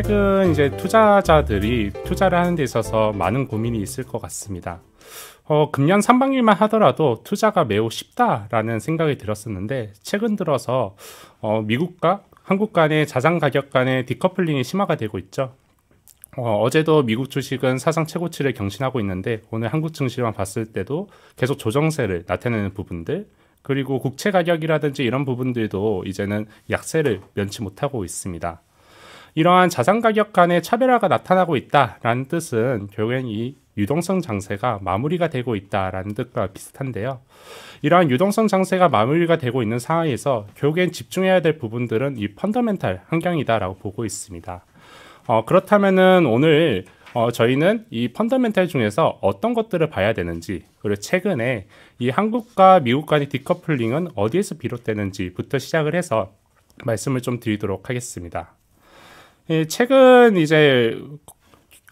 최근 이제 투자자들이 투자를 하는 데 있어서 많은 고민이 있을 것 같습니다. 어, 금년 3분일만 하더라도 투자가 매우 쉽다라는 생각이 들었었는데 최근 들어서 어, 미국과 한국 간의 자산 가격 간의 디커플링이 심화가 되고 있죠. 어, 제도 미국 주식은 사상 최고치를 경신하고 있는데 오늘 한국 증시만 봤을 때도 계속 조정세를 나타내는 부분들 그리고 국채 가격이라든지 이런 부분들도 이제는 약세를 면치 못하고 있습니다. 이러한 자산 가격 간의 차별화가 나타나고 있다라는 뜻은 결국엔 이 유동성 장세가 마무리가 되고 있다라는 뜻과 비슷한데요. 이러한 유동성 장세가 마무리가 되고 있는 상황에서 결국엔 집중해야 될 부분들은 이 펀더멘탈 환경이다라고 보고 있습니다. 어, 그렇다면은 오늘 어, 저희는 이 펀더멘탈 중에서 어떤 것들을 봐야 되는지 그리고 최근에 이 한국과 미국 간의 디커플링은 어디에서 비롯되는지부터 시작을 해서 말씀을 좀 드리도록 하겠습니다. 예, 최근 이제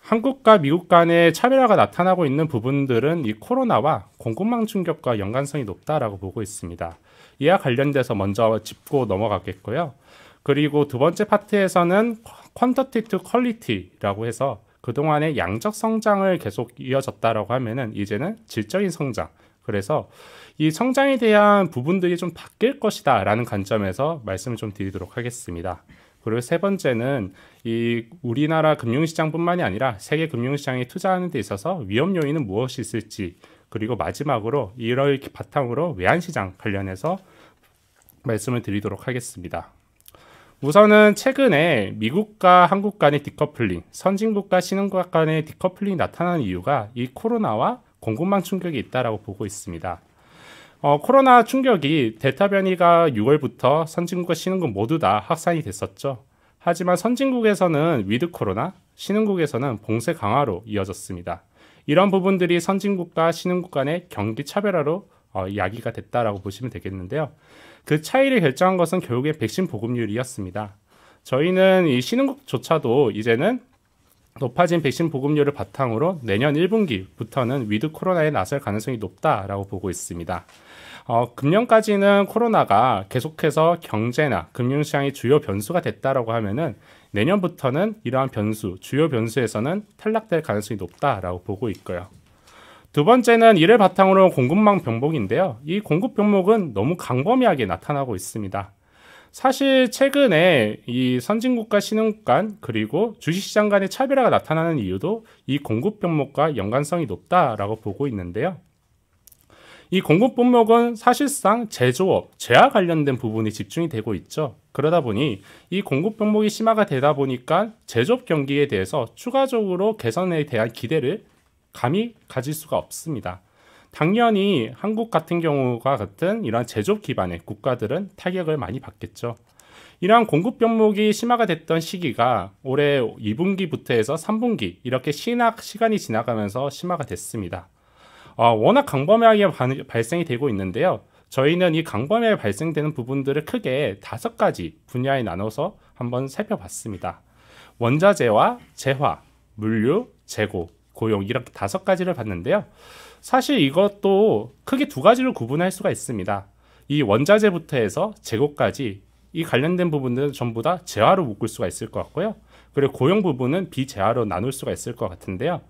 한국과 미국 간의 차별화가 나타나고 있는 부분들은 이 코로나와 공급망 충격과 연관성이 높다라고 보고 있습니다. 이와 관련돼서 먼저 짚고 넘어가겠고요. 그리고 두 번째 파트에서는 퀀터티트 퀄리티라고 해서 그동안의 양적 성장을 계속 이어졌다라고 하면은 이제는 질적인 성장. 그래서 이 성장에 대한 부분들이 좀 바뀔 것이다라는 관점에서 말씀을 좀 드리도록 하겠습니다. 그리고 세 번째는 이 우리나라 금융시장뿐만이 아니라 세계 금융시장에 투자하는 데 있어서 위험 요인은 무엇이 있을지 그리고 마지막으로 이럴 바탕으로 외환시장 관련해서 말씀을 드리도록 하겠습니다. 우선은 최근에 미국과 한국 간의 디커플링, 선진국과 신흥국 간의 디커플링이 나타난 이유가 이 코로나와 공급망 충격이 있다라고 보고 있습니다. 어, 코로나 충격이 델타 변이가 6월부터 선진국과 신흥국 모두 다 확산이 됐었죠. 하지만 선진국에서는 위드 코로나, 신흥국에서는 봉쇄 강화로 이어졌습니다. 이런 부분들이 선진국과 신흥국 간의 경기 차별화로 어, 야기가 됐다라고 보시면 되겠는데요. 그 차이를 결정한 것은 결국에 백신 보급률이었습니다. 저희는 이 신흥국조차도 이제는 높아진 백신 보급률을 바탕으로 내년 1분기부터는 위드 코로나에 나설 가능성이 높다라고 보고 있습니다. 어, 금년까지는 코로나가 계속해서 경제나 금융시장의 주요 변수가 됐다라고 하면은 내년부터는 이러한 변수, 주요 변수에서는 탈락될 가능성이 높다라고 보고 있고요. 두 번째는 이를 바탕으로 공급망 병목인데요. 이 공급 병목은 너무 광범위하게 나타나고 있습니다. 사실 최근에 이 선진국과 신흥국 간 그리고 주식시장 간의 차별화가 나타나는 이유도 이 공급 병목과 연관성이 높다라고 보고 있는데요. 이 공급 병목은 사실상 제조업, 재화 관련된 부분이 집중이 되고 있죠. 그러다 보니 이 공급 병목이 심화가 되다 보니까 제조업 경기에 대해서 추가적으로 개선에 대한 기대를 감히 가질 수가 없습니다. 당연히 한국 같은 경우가 같은 이러한 제조업 기반의 국가들은 타격을 많이 받겠죠. 이러한 공급 병목이 심화가 됐던 시기가 올해 2분기부터 해서 3분기 이렇게 신학 시간이 지나가면서 심화가 됐습니다. 어, 워낙 강범위하게 반, 발생이 되고 있는데요. 저희는 이 강범위에 발생되는 부분들을 크게 다섯 가지 분야에 나눠서 한번 살펴봤습니다. 원자재와 재화, 물류, 재고, 고용 이렇게 다섯 가지를 봤는데요. 사실 이것도 크게 두 가지로 구분할 수가 있습니다. 이 원자재부터 해서 재고까지 이 관련된 부분들은 전부 다 재화로 묶을 수가 있을 것 같고요. 그리고 고용 부분은 비재화로 나눌 수가 있을 것 같은데요.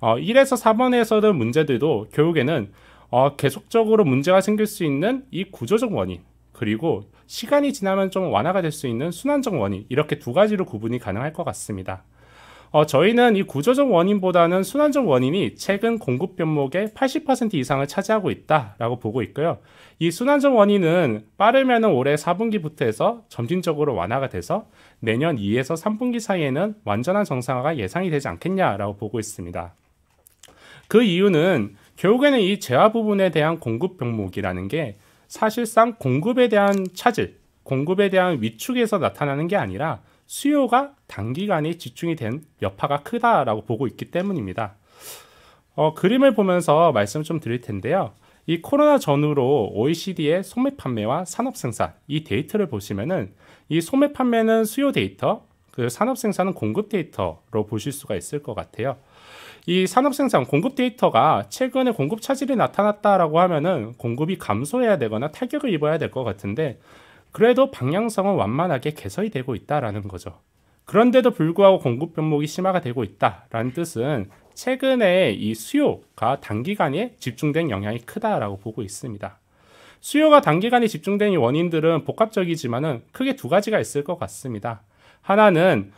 어, 1에서 4번에서는 문제들도 결국에는 어, 계속적으로 문제가 생길 수 있는 이 구조적 원인 그리고 시간이 지나면 좀 완화가 될 수 있는 순환적 원인 이렇게 두 가지로 구분이 가능할 것 같습니다. 어, 저희는 이 구조적 원인보다는 순환적 원인이 최근 공급 변목의 80% 이상을 차지하고 있다라고 보고 있고요. 이 순환적 원인은 빠르면 올해 4분기부터 해서 점진적으로 완화가 돼서 내년 2에서 3분기 사이에는 완전한 정상화가 예상이 되지 않겠냐라고 보고 있습니다. 그 이유는 결국에는 이 재화 부분에 대한 공급 병목이라는 게 사실상 공급에 대한 차질, 공급에 대한 위축에서 나타나는 게 아니라 수요가 단기간에 집중이 된 여파가 크다라고 보고 있기 때문입니다. 어, 그림을 보면서 말씀 을좀 드릴 텐데요. 이 코로나 전후로 OECD의 소매 판매와 산업 생산 이 데이터를 보시면은 이 소매 판매는 수요 데이터, 그 산업 생산은 공급 데이터로 보실 수가 있을 것 같아요. 이 산업 생산 공급 데이터가 최근에 공급 차질이 나타났다라고 하면은 공급이 감소해야 되거나 타격을 입어야 될 것 같은데 그래도 방향성은 완만하게 개선이 되고 있다라는 거죠. 그런데도 불구하고 공급 변목이 심화가 되고 있다라는 뜻은 최근에 이 수요가 단기간에 집중된 영향이 크다라고 보고 있습니다. 수요가 단기간에 집중된 원인들은 복합적이지만은 크게 두 가지가 있을 것 같습니다. 하나는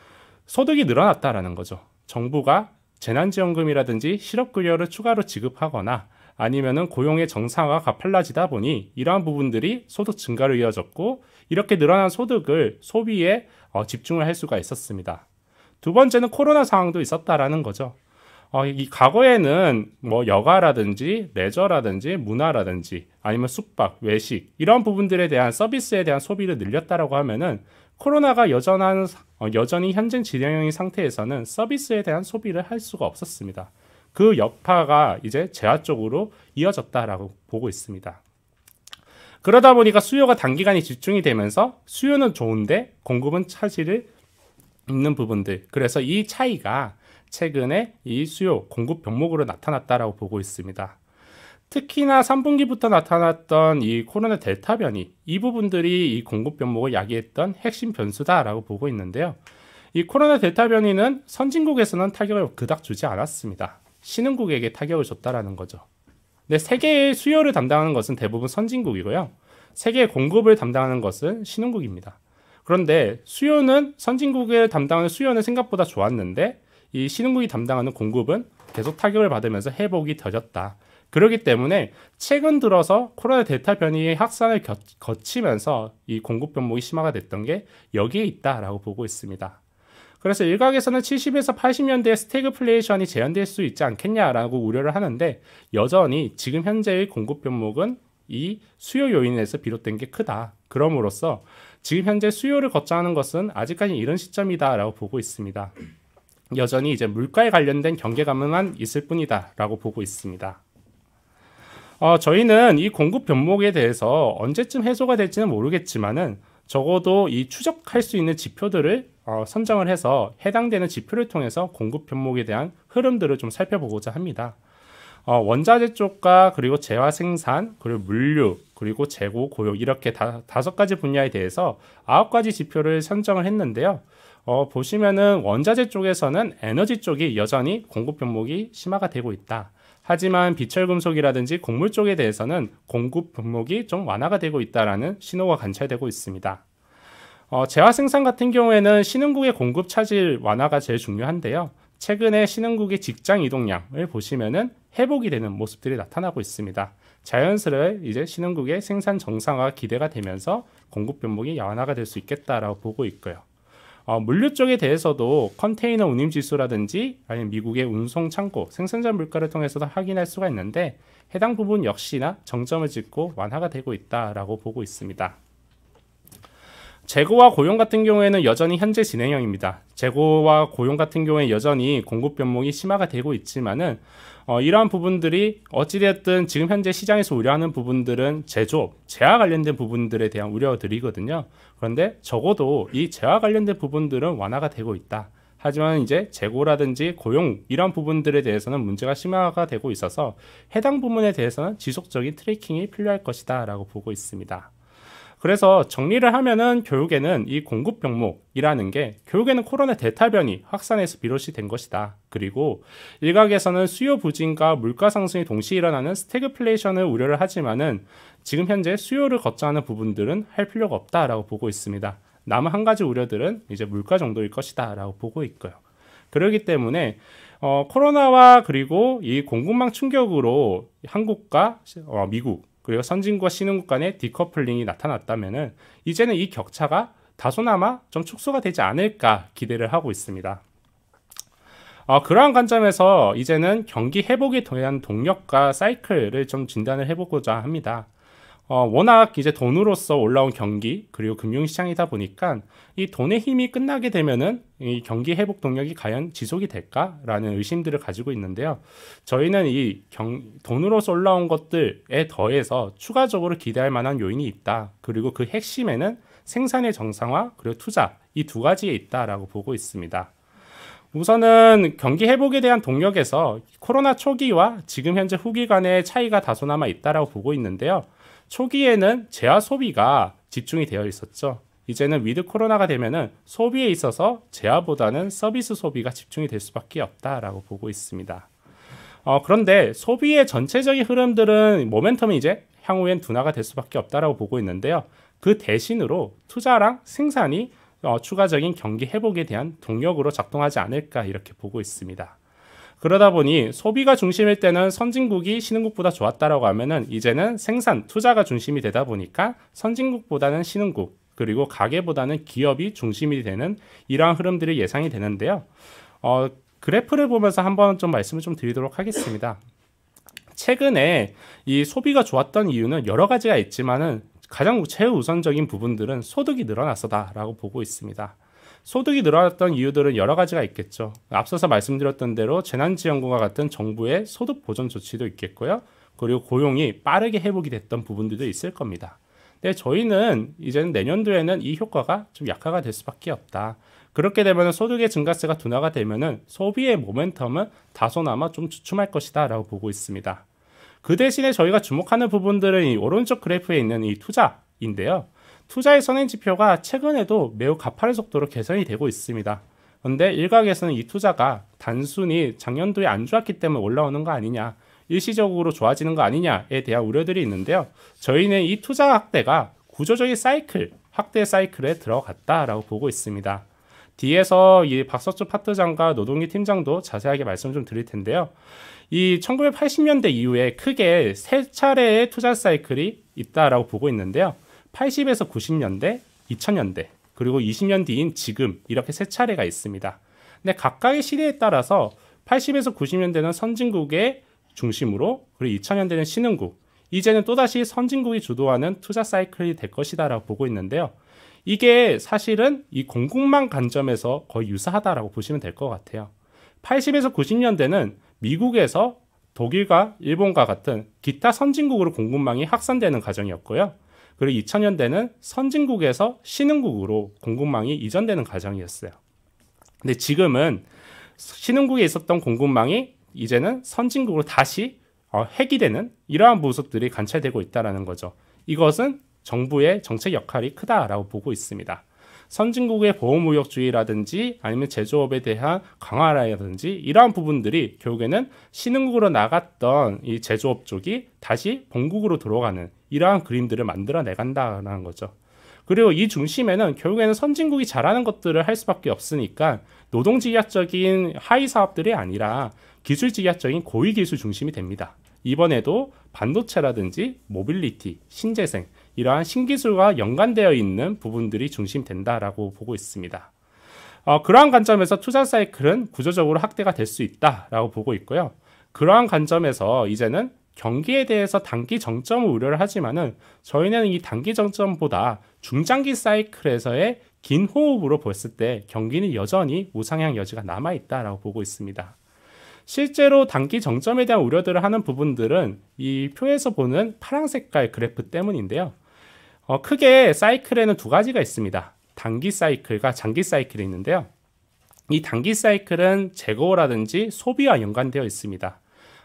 소득이 늘어났다라는 거죠. 정부가 재난지원금이라든지 실업급여를 추가로 지급하거나 아니면은 고용의 정상화가 팔라지다 보니 이러한 부분들이 소득 증가로 이어졌고 이렇게 늘어난 소득을 소비에 어, 집중을 할 수가 있었습니다. 두 번째는 코로나 상황도 있었다라는 거죠. 어, 이 과거에는 뭐 여가라든지 레저라든지 문화라든지 아니면 숙박, 외식 이런 부분들에 대한 서비스에 대한 소비를 늘렸다라고 하면은 코로나가 여전한 어, 여전히 현재 진행형인 상태에서는 서비스에 대한 소비를 할 수가 없었습니다. 그 여파가 이제 재화 쪽으로 이어졌다라고 보고 있습니다. 그러다 보니까 수요가 단기간에 집중이 되면서 수요는 좋은데 공급은 차질을 있는 부분들. 그래서 이 차이가 최근에 이 수요 공급 병목으로 나타났다라고 보고 있습니다. 특히나 3분기부터 나타났던 이 코로나 델타 변이 이 부분들이 이 공급 변목을 야기했던 핵심 변수다라고 보고 있는데요. 이 코로나 델타 변이는 선진국에서는 타격을 그닥 주지 않았습니다. 신흥국에게 타격을 줬다라는 거죠. 근데 세계의 수요를 담당하는 것은 대부분 선진국이고요. 세계의 공급을 담당하는 것은 신흥국입니다. 그런데 수요는 선진국을 담당하는 수요는 생각보다 좋았는데 이 신흥국이 담당하는 공급은 계속 타격을 받으면서 회복이 더뎠다. 그렇기 때문에 최근 들어서 코로나 델타 변이의 확산을 거치면서 이 공급 변목이 심화가 됐던 게 여기에 있다라고 보고 있습니다. 그래서 일각에서는 70에서 80년대의 스태그플레이션이 재현될 수 있지 않겠냐라고 우려를 하는데 여전히 지금 현재의 공급 변목은 이 수요 요인에서 비롯된 게 크다. 그럼으로써 지금 현재 수요를 거쳐하는 것은 아직까지 이런 시점이다라고 보고 있습니다. 여전히 이제 물가에 관련된 경계감만 있을 뿐이다라고 보고 있습니다. 어, 저희는 이 공급 변목에 대해서 언제쯤 해소가 될지는 모르겠지만은 적어도 이 추적할 수 있는 지표들을 어, 선정을 해서 해당되는 지표를 통해서 공급 편목에 대한 흐름들을 좀 살펴보고자 합니다. 어, 원자재 쪽과 그리고 재화 생산 그리고 물류 그리고 재고 고용 이렇게 다, 다섯 가지 분야에 대해서 아홉 가지 지표를 선정을 했는데요. 어, 보시면은 원자재 쪽에서는 에너지 쪽이 여전히 공급 편목이 심화가 되고 있다. 하지만 비철금속이라든지 곡물 쪽에 대해서는 공급 분목이 좀 완화가 되고 있다라는 신호가 관찰되고 있습니다. 어, 재화 생산 같은 경우에는 신흥국의 공급 차질 완화가 제일 중요한데요. 최근에 신흥국의 직장 이동량을 보시면은 회복이 되는 모습들이 나타나고 있습니다. 자연스레 이제 신흥국의 생산 정상화 기대가 되면서 공급 변목이 완화가 될 수 있겠다라고 보고 있고요. 어, 물류 쪽에 대해서도 컨테이너 운임 지수라든지 아니면 미국의 운송 창고 생산자 물가를 통해서도 확인할 수가 있는데 해당 부분 역시나 정점을 찍고 완화가 되고 있다라고 보고 있습니다. 재고와 고용 같은 경우에는 여전히 현재 진행형입니다. 재고와 고용 같은 경우에 여전히 공급 변목이 심화가 되고 있지만은 어, 이러한 부분들이 어찌되었든 지금 현재 시장에서 우려하는 부분들은 제조업, 재화 관련된 부분들에 대한 우려들이거든요. 그런데 적어도 이재화 관련된 부분들은 완화가 되고 있다. 하지만 이제 재고라든지 고용 이런 부분들에 대해서는 문제가 심화가 되고 있어서 해당 부분에 대해서는 지속적인 트래킹이 필요할 것이다 라고 보고 있습니다. 그래서 정리를 하면은 결국에는 이 공급 병목이라는 게 결국에는 코로나 대타변이 확산해서 비롯이 된 것이다. 그리고 일각에서는 수요 부진과 물가 상승이 동시에 일어나는 스태그플레이션을 우려를 하지만은 지금 현재 수요를 걷정하는 부분들은 할 필요가 없다라고 보고 있습니다. 남은 한 가지 우려들은 이제 물가 정도일 것이다라고 보고 있고요. 그렇기 때문에 어, 코로나와 그리고 이 공급망 충격으로 한국과 어, 미국 그리고 선진국과 신흥국 간의 디커플링이 나타났다면은 이제는 이 격차가 다소나마 좀 축소가 되지 않을까 기대를 하고 있습니다. 어, 그러한 관점에서 이제는 경기 회복에 대한 동력과 사이클을 좀 진단을 해보고자 합니다. 어, 워낙 이제 돈으로서 올라온 경기 그리고 금융시장이다 보니까 이 돈의 힘이 끝나게 되면은 이 경기 회복 동력이 과연 지속이 될까라는 의심들을 가지고 있는데요. 저희는 이 경, 돈으로서 올라온 것들에 더해서 추가적으로 기대할 만한 요인이 있다. 그리고 그 핵심에는 생산의 정상화 그리고 투자 이 두 가지에 있다라고 보고 있습니다. 우선은 경기 회복에 대한 동력에서 코로나 초기와 지금 현재 후기 간의 차이가 다소나마 있다라고 보고 있는데요. 초기에는 재화 소비가 집중이 되어 있었죠. 이제는 위드 코로나가 되면은 소비에 있어서 재화보다는 서비스 소비가 집중이 될 수밖에 없다라고 보고 있습니다. 어, 그런데 소비의 전체적인 흐름들은 모멘텀이 이제 향후엔 둔화가 될 수밖에 없다라고 보고 있는데요. 그 대신으로 투자랑 생산이 어, 추가적인 경기 회복에 대한 동력으로 작동하지 않을까 이렇게 보고 있습니다. 그러다 보니 소비가 중심일 때는 선진국이 신흥국보다 좋았다라고 하면은 이제는 생산, 투자가 중심이 되다 보니까 선진국보다는 신흥국, 그리고 가계보다는 기업이 중심이 되는 이러한 흐름들이 예상이 되는데요. 어, 그래프를 보면서 한번 좀 말씀을 좀 드리도록 하겠습니다. 최근에 이 소비가 좋았던 이유는 여러 가지가 있지만은 가장 최우선적인 부분들은 소득이 늘어났어다라고 보고 있습니다. 소득이 늘어났던 이유들은 여러 가지가 있겠죠. 앞서서 말씀드렸던 대로 재난지원금과 같은 정부의 소득 보전 조치도 있겠고요. 그리고 고용이 빠르게 회복이 됐던 부분들도 있을 겁니다. 근데 저희는 이제는 내년도에는 이 효과가 좀 약화가 될 수밖에 없다. 그렇게 되면 소득의 증가세가 둔화가 되면 소비의 모멘텀은 다소나마 좀 주춤할 것이다 라고 보고 있습니다. 그 대신에 저희가 주목하는 부분들은 이 오른쪽 그래프에 있는 이 투자인데요. 투자의 선행 지표가 최근에도 매우 가파른 속도로 개선이 되고 있습니다. 그런데 일각에서는 이 투자가 단순히 작년도에 안 좋았기 때문에 올라오는 거 아니냐, 일시적으로 좋아지는 거 아니냐에 대한 우려들이 있는데요. 저희는 이 투자 확대가 구조적인 사이클, 확대 사이클에 들어갔다라고 보고 있습니다. 뒤에서 이 박서주 파트장과 노동기 팀장도 자세하게 말씀 좀 드릴 텐데요. 이 1980년대 이후에 크게 세 차례의 투자 사이클이 있다라고 보고 있는데요. 80에서 90년대, 2000년대, 그리고 20년 뒤인 지금 이렇게 세 차례가 있습니다. 근데 각각의 시대에 따라서 80에서 90년대는 선진국의 중심으로 그리고 2000년대는 신흥국, 이제는 또다시 선진국이 주도하는 투자 사이클이 될 것이다라고 보고 있는데요. 이게 사실은 이 공급망 관점에서 거의 유사하다라고 보시면 될 것 같아요. 80에서 90년대는 미국에서 독일과 일본과 같은 기타 선진국으로 공급망이 확산되는 과정이었고요. 그리고 2000년대는 선진국에서 신흥국으로 공급망이 이전되는 과정이었어요. 근데 지금은 신흥국에 있었던 공급망이 이제는 선진국으로 다시 어, 해기되는 이러한 모습들이 관찰되고 있다는 거죠. 이것은 정부의 정책 역할이 크다라고 보고 있습니다. 선진국의 보호무역주의라든지 아니면 제조업에 대한 강화라든지 이러한 부분들이 결국에는 신흥국으로 나갔던 이 제조업 쪽이 다시 본국으로 들어가는 이러한 그림들을 만들어내간다라는 거죠. 그리고 이 중심에는 결국에는 선진국이 잘하는 것들을 할 수밖에 없으니까 노동지약적인 하위 사업들이 아니라 기술지약적인 고위기술 중심이 됩니다. 이번에도 반도체라든지 모빌리티, 신재생 이러한 신기술과 연관되어 있는 부분들이 중심된다라고 보고 있습니다. 어, 그러한 관점에서 투자 사이클은 구조적으로 확대가 될 수 있다라고 보고 있고요. 그러한 관점에서 이제는 경기에 대해서 단기 정점을 우려를 하지만은 저희는 이 단기 정점보다 중장기 사이클에서의 긴 호흡으로 봤을 때 경기는 여전히 우상향 여지가 남아 있다라고 보고 있습니다. 실제로 단기 정점에 대한 우려들을 하는 부분들은 이 표에서 보는 파란 색깔 그래프 때문인데요. 어, 크게 사이클에는 두 가지가 있습니다. 단기 사이클과 장기 사이클이 있는데요. 이 단기 사이클은 재고라든지 소비와 연관되어 있습니다.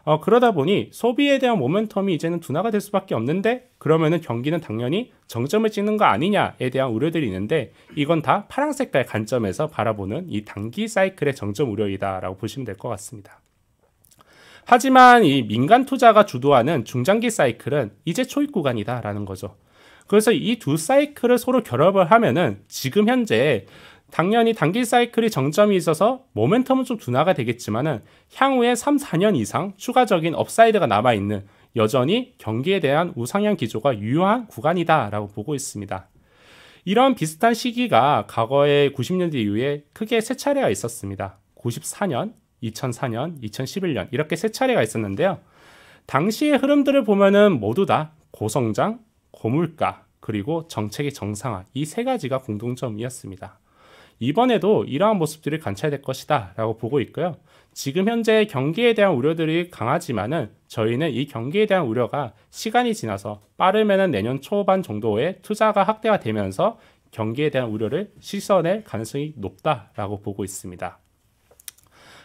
어, 그러다 보니 소비에 대한 모멘텀이 이제는 둔화가 될 수밖에 없는데 그러면은 경기는 당연히 정점을 찍는 거 아니냐에 대한 우려들이 있는데 이건 다 파란 색깔 관점에서 바라보는 이 단기 사이클의 정점 우려이다라고 보시면 될 것 같습니다. 하지만 이 민간 투자가 주도하는 중장기 사이클은 이제 초입 구간이다라는 거죠. 그래서 이 두 사이클을 서로 결합을 하면은 지금 현재 당연히 단기 사이클이 정점이 있어서 모멘텀은 좀 둔화가 되겠지만은 향후에 3, 4년 이상 추가적인 업사이드가 남아 있는 여전히 경기에 대한 우상향 기조가 유효한 구간이다라고 보고 있습니다. 이런 비슷한 시기가 과거의 90년대 이후에 크게 세 차례가 있었습니다. 94년, 2004년, 2011년 이렇게 세 차례가 있었는데요. 당시의 흐름들을 보면은 모두 다 고성장, 고물가, 그리고 정책의 정상화 이 세 가지가 공동점이었습니다 이번에도 이러한 모습들이 관찰될 것이다 라고 보고 있고요. 지금 현재 경기에 대한 우려들이 강하지만은 저희는 이 경기에 대한 우려가 시간이 지나서 빠르면은 내년 초반 정도에 투자가 확대가되면서 경기에 대한 우려를 실선할 가능성이 높다라고 보고 있습니다.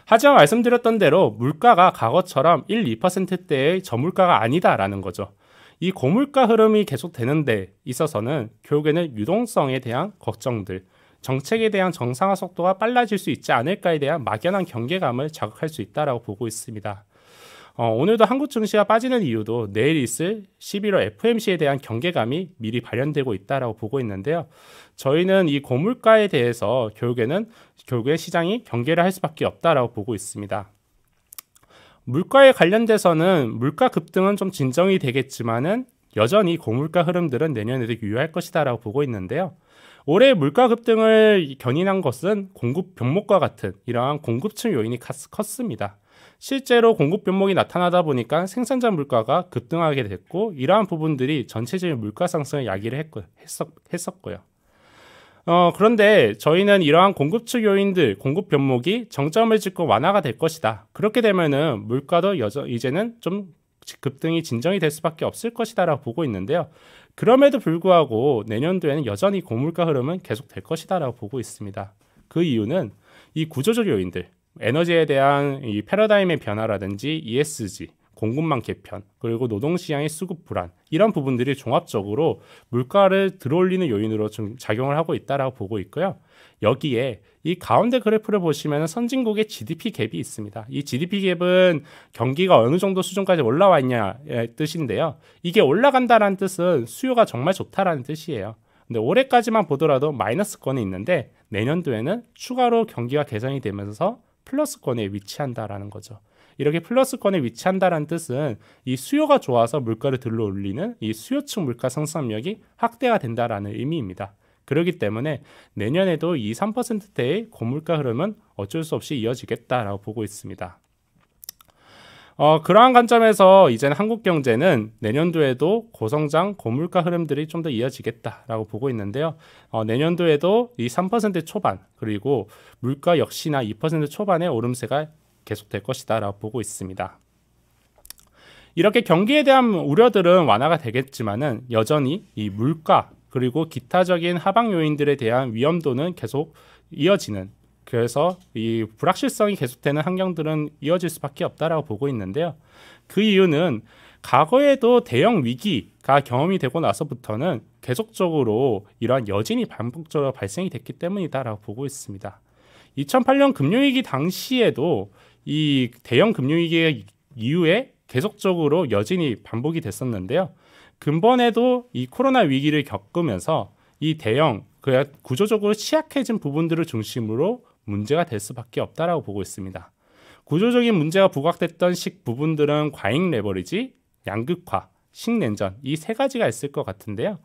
하지만 말씀드렸던 대로 물가가 과거처럼 1, 2%대의 저물가가 아니다라는 거죠. 이 고물가 흐름이 계속되는 데 있어서는 결국에는 유동성에 대한 걱정들, 정책에 대한 정상화 속도가 빨라질 수 있지 않을까에 대한 막연한 경계감을 자극할 수 있다라고 보고 있습니다. 어, 오늘도 한국 증시가 빠지는 이유도 내일 있을 11월 FMC에 대한 경계감이 미리 발현되고 있다라고 보고 있는데요. 저희는 이 고물가에 대해서 결국에는 결국에 시장이 경계를 할 수밖에 없다라고 보고 있습니다. 물가에 관련돼서는 물가 급등은 좀 진정이 되겠지만은 여전히 고물가 흐름들은 내년에도 유효할 것이다라고 보고 있는데요. 올해 물가 급등을 견인한 것은 공급 변목과 같은 이러한 공급층 요인이 컸습니다. 실제로 공급 변목이 나타나다 보니까 생산자 물가가 급등하게 됐고 이러한 부분들이 전체적인 물가 상승을 야기를 했고, 했었, 고요 어, 그런데 저희는 이러한 공급측 요인들, 공급 변목이 정점을 찍고 완화가 될 것이다. 그렇게 되면은 물가도 여전 이제는 좀 급등이 진정이 될 수밖에 없을 것이다라고 보고 있는데요. 그럼에도 불구하고 내년도에는 여전히 고물가 흐름은 계속될 것이다라고 보고 있습니다. 그 이유는 이 구조적 요인들, 에너지에 대한 이 패러다임의 변화라든지 ESG, 공급망 개편, 그리고 노동시장의 수급 불안 이런 부분들이 종합적으로 물가를 들어올리는 요인으로 좀 작용을 하고 있다라고 보고 있고요. 여기에 이 가운데 그래프를 보시면 선진국의 GDP 갭이 있습니다. 이 GDP 갭은 경기가 어느 정도 수준까지 올라와 있냐의 뜻인데요. 이게 올라간다라는 뜻은 수요가 정말 좋다라는 뜻이에요. 근데 올해까지만 보더라도 마이너스권이 있는데 내년도에는 추가로 경기가 개선이 되면서 플러스권에 위치한다라는 거죠. 이렇게 플러스권에 위치한다는 뜻은 이 수요가 좋아서 물가를 들러 올리는 이 수요층 물가 상승력이 확대가 된다라는 의미입니다. 그렇기 때문에 내년에도 이 3%대의 고물가 흐름은 어쩔 수 없이 이어지겠다라고 보고 있습니다. 어, 그러한 관점에서 이제는 한국 경제는 내년도에도 고성장, 고물가 흐름들이 좀 더 이어지겠다라고 보고 있는데요. 어, 내년도에도 이 3% 초반 그리고 물가 역시나 2% 초반의 오름세가 계속될 것이다라고 보고 있습니다. 이렇게 경기에 대한 우려들은 완화가 되겠지만은 여전히 이 물가 그리고 기타적인 하방 요인들에 대한 위험도는 계속 이어지는 그래서 이 불확실성이 계속되는 환경들은 이어질 수밖에 없다라고 보고 있는데요. 그 이유는 과거에도 대형 위기가 경험이 되고 나서부터는 계속적으로 이러한 여진이 반복적으로 발생이 됐기 때문이다라고 보고 있습니다. 2008년 금융위기 당시에도 이 대형 금융위기 이후에 계속적으로 여진이 반복이 됐었는데요. 근본에도 이 코로나 위기를 겪으면서 이 대형 그 구조적으로 취약해진 부분들을 중심으로 문제가 될 수밖에 없다라고 보고 있습니다. 구조적인 문제가 부각됐던 식 부분들은 과잉 레버리지, 양극화, 식냉전 이 세 가지가 있을 것 같은데요.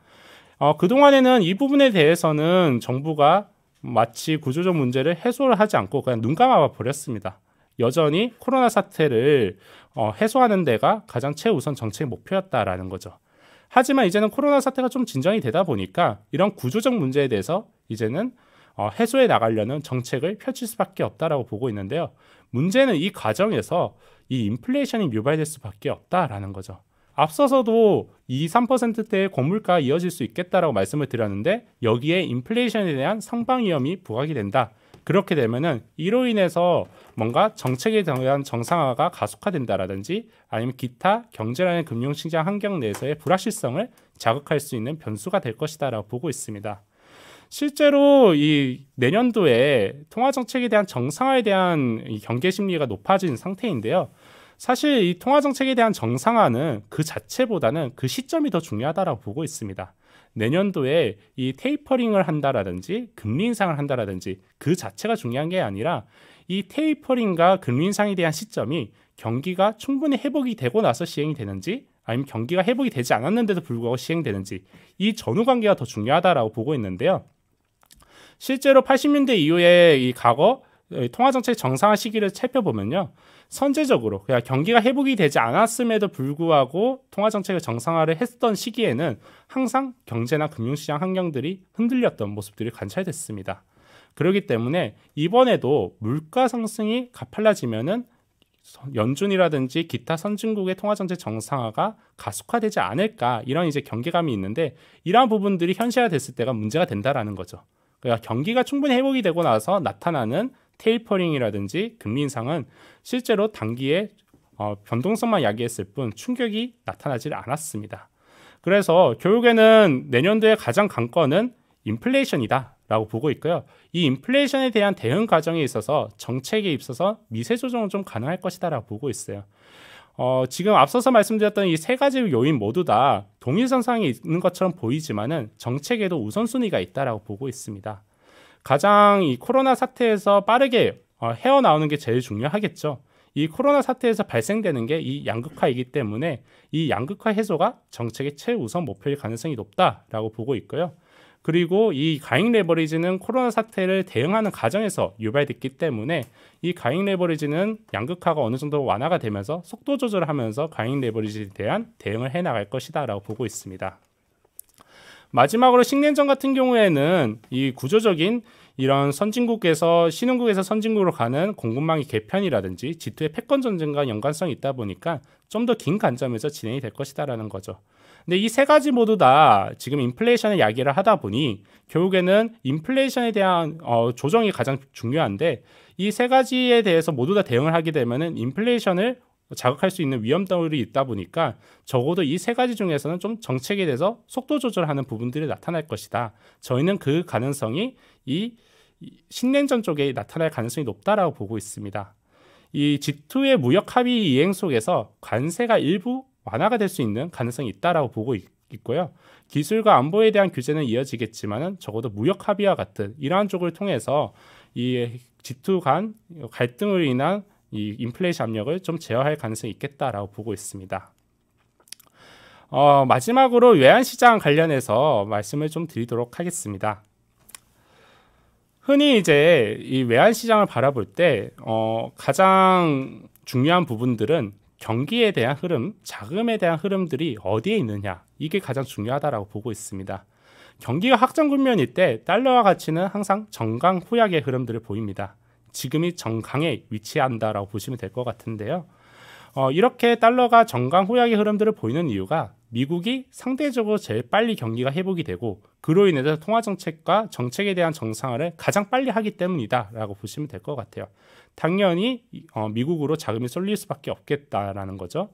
어, 그동안에는 이 부분에 대해서는 정부가 마치 구조적 문제를 해소를 하지 않고 그냥 눈 감아 버렸습니다. 여전히 코로나 사태를 어, 해소하는 데가 가장 최우선 정책 목표였다라는 거죠. 하지만 이제는 코로나 사태가 좀 진정이 되다 보니까 이런 구조적 문제에 대해서 이제는 어, 해소해 나가려는 정책을 펼칠 수밖에 없다라고 보고 있는데요. 문제는 이 과정에서 이 인플레이션이 유발될 수밖에 없다라는 거죠. 앞서서도 2, 3%대의 고물가 이어질 수 있겠다라고 말씀을 드렸는데 여기에 인플레이션에 대한 상방 위험이 부각이 된다. 그렇게 되면은 이로 인해서 뭔가 정책에 대한 정상화가 가속화된다라든지 아니면 기타 경제라는 금융시장 환경 내에서의 불확실성을 자극할 수 있는 변수가 될 것이다라고 보고 있습니다. 실제로 이 내년도에 통화 정책에 대한 정상화에 대한 경계 심리가 높아진 상태인데요. 사실 이 통화 정책에 대한 정상화는 그 자체보다는 그 시점이 더중요하다고 보고 있습니다. 내년도에 이 테이퍼링을 한다라든지 금리 인상을 한다라든지 그 자체가 중요한 게 아니라 이 테이퍼링과 금리 인상에 대한 시점이 경기가 충분히 회복이 되고 나서 시행이 되는지 아니면 경기가 회복이 되지 않았는데도 불구하고 시행되는지 이 전후 관계가 더 중요하다라고 보고 있는데요. 실제로 80년대 이후에 이 과거 통화 정책 정상화 시기를 살펴보면요. 선제적으로 그냥 경기가 회복이 되지 않았음에도 불구하고 통화 정책을 정상화를 했던 시기에는 항상 경제나 금융 시장 환경들이 흔들렸던 모습들이 관찰됐습니다. 그렇기 때문에 이번에도 물가 상승이 가팔라지면은 연준이라든지 기타 선진국의 통화정책 정상화가 가속화되지 않을까 이런 이제 경계감이 있는데 이러한 부분들이 현실화됐을 때가 문제가 된다라는 거죠. 그러니까 경기가 충분히 회복이 되고 나서 나타나는 테이퍼링이라든지 금리 인상은 실제로 단기에 어, 변동성만 야기했을 뿐 충격이 나타나질 않았습니다. 그래서 결국에는 내년도에 가장 관건은 인플레이션이다 라고 보고 있고요. 이 인플레이션에 대한 대응 과정에 있어서 정책에 있어서 미세 조정은 좀 가능할 것이다 라고 보고 있어요. 어, 지금 앞서서 말씀드렸던 이 세 가지 요인 모두 다 동일선상에 있는 것처럼 보이지만은 정책에도 우선순위가 있다라고 보고 있습니다. 가장 이 코로나 사태에서 빠르게 어, 헤어나오는 게 제일 중요하겠죠. 이 코로나 사태에서 발생되는 게 이 양극화이기 때문에 이 양극화 해소가 정책의 최우선 목표일 가능성이 높다라고 보고 있고요. 그리고 이 가잉 레버리지는 코로나 사태를 대응하는 과정에서 유발됐기 때문에 이 가잉 레버리지는 양극화가 어느 정도 완화가 되면서 속도 조절하면서 가잉 레버리지에 대한 대응을 해 나갈 것이다라고 보고 있습니다. 마지막으로 식민전 같은 경우에는 이 구조적인 이런 선진국에서 신흥국에서 선진국으로 가는 공급망의 개편이라든지 G2의 패권 전쟁과 연관성이 있다 보니까 좀 더 긴 관점에서 진행이 될 것이다라는 거죠. 근데 이 세 가지 모두 다 지금 인플레이션을 야기를 하다 보니 결국에는 인플레이션에 대한 어, 조정이 가장 중요한데 이 세 가지에 대해서 모두 다 대응을 하게 되면은 인플레이션을 뭐 자극할 수 있는 위험들이 있다 보니까 적어도 이 세 가지 중에서는 좀 정책에 대해서 속도 조절하는 부분들이 나타날 것이다. 저희는 그 가능성이 이 신냉전 쪽에 나타날 가능성이 높다라고 보고 있습니다. 이 G2의 무역 합의 이행 속에서 관세가 일부 완화가 될 수 있는 가능성이 있다라고 보고 있, 고요 기술과 안보에 대한 규제는 이어지겠지만은 적어도 무역 합의와 같은 이러한 쪽을 통해서 이 G2 간 갈등으로 인한 이 인플레이션 압력을 좀 제어할 가능성이 있겠다라고 보고 있습니다. 어, 마지막으로 외환시장 관련해서 말씀을 좀 드리도록 하겠습니다. 흔히 이제 이 외환시장을 바라볼 때 어, 가장 중요한 부분들은 경기에 대한 흐름, 자금에 대한 흐름들이 어디에 있느냐 이게 가장 중요하다고 보고 있습니다. 경기가 확장 국면일 때 달러와 가치는 항상 정강 후약의 흐름들을 보입니다. 지금이 정강에 위치한다라고 보시면 될 것 같은데요. 어, 이렇게 달러가 정강 후약의 흐름들을 보이는 이유가 미국이 상대적으로 제일 빨리 경기가 회복이 되고 그로 인해서 통화 정책과 정책에 대한 정상화를 가장 빨리 하기 때문이다라고 보시면 될 것 같아요. 당연히 어, 미국으로 자금이 쏠릴 수밖에 없겠다라는 거죠.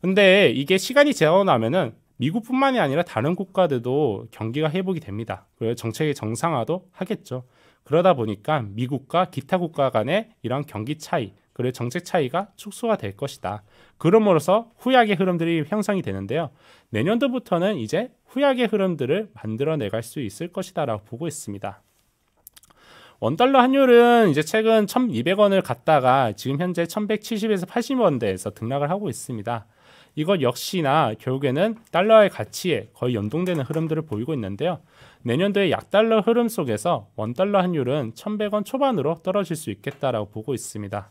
근데 이게 시간이 지나면은 미국뿐만이 아니라 다른 국가들도 경기가 회복이 됩니다. 그래서 정책의 정상화도 하겠죠. 그러다 보니까 미국과 기타 국가 간의 이런 경기 차이 그리고 정책 차이가 축소가 될 것이다. 그럼으로써 후약의 흐름들이 형성이 되는데요. 내년도부터는 이제 후약의 흐름들을 만들어내갈 수 있을 것이다라고 보고 있습니다. 원달러 환율은 이제 최근 1200원을 갔다가 지금 현재 1170에서 80원대에서 등락을 하고 있습니다. 이것 역시나 결국에는 달러의 가치에 거의 연동되는 흐름들을 보이고 있는데요. 내년도의 약달러 흐름 속에서 원달러 환율은 1,100원 초반으로 떨어질 수 있겠다라고 보고 있습니다.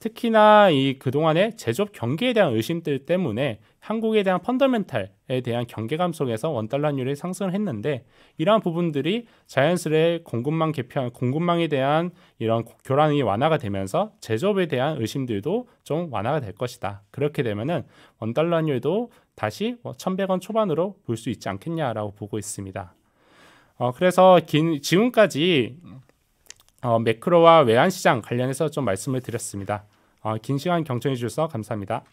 특히나 이 그동안의 제조업 경기에 대한 의심들 때문에 한국에 대한 펀더멘탈에 대한 경계감 속에서 원달러 환율이 상승을 했는데 이러한 부분들이 자연스레 공급망 개편, 공급망에 대한 이런 교란이 완화가 되면서 제조업에 대한 의심들도 좀 완화가 될 것이다. 그렇게 되면은 원달러 환율도 다시 1,100원 뭐 초반으로 볼 수 있지 않겠냐라고 보고 있습니다. 어, 그래서 긴, 지금까지 어, 매크로와 외환시장 관련해서 좀 말씀을 드렸습니다. 어, 긴 시간 경청해 주셔서 감사합니다.